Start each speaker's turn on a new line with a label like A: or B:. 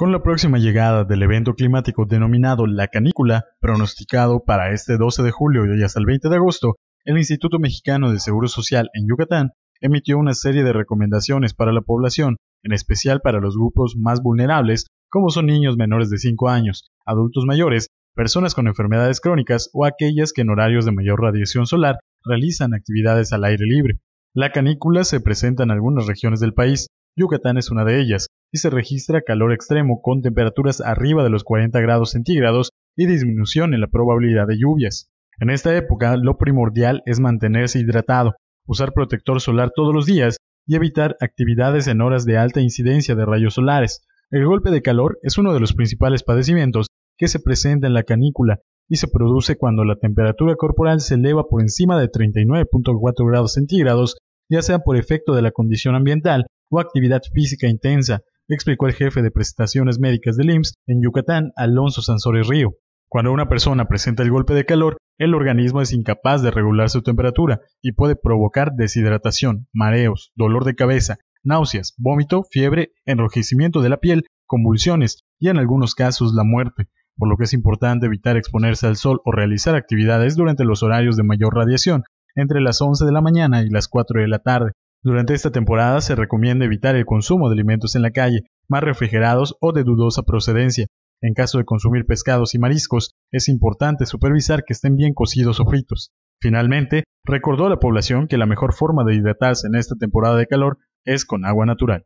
A: Con la próxima llegada del evento climático denominado la canícula, pronosticado para este 12 de julio y hasta el 20 de agosto, el Instituto Mexicano de Seguro Social en Yucatán emitió una serie de recomendaciones para la población, en especial para los grupos más vulnerables, como son niños menores de 5 años, adultos mayores, personas con enfermedades crónicas o aquellas que en horarios de mayor radiación solar realizan actividades al aire libre. La canícula se presenta en algunas regiones del país, Yucatán es una de ellas, y se registra calor extremo con temperaturas arriba de los 40 grados centígrados y disminución en la probabilidad de lluvias. En esta época lo primordial es mantenerse hidratado, usar protector solar todos los días y evitar actividades en horas de alta incidencia de rayos solares. El golpe de calor es uno de los principales padecimientos que se presenta en la canícula y se produce cuando la temperatura corporal se eleva por encima de 39.4 grados centígrados, ya sea por efecto de la condición ambiental o actividad física intensa, explicó el jefe de prestaciones médicas del IMSS en Yucatán, Alonso Sansores Río. Cuando una persona presenta el golpe de calor, el organismo es incapaz de regular su temperatura y puede provocar deshidratación, mareos, dolor de cabeza, náuseas, vómito, fiebre, enrojecimiento de la piel, convulsiones y en algunos casos la muerte, por lo que es importante evitar exponerse al sol o realizar actividades durante los horarios de mayor radiación, entre las 11 de la mañana y las 4 de la tarde, durante esta temporada se recomienda evitar el consumo de alimentos en la calle, más refrigerados o de dudosa procedencia. En caso de consumir pescados y mariscos, es importante supervisar que estén bien cocidos o fritos. Finalmente, recordó a la población que la mejor forma de hidratarse en esta temporada de calor es con agua natural.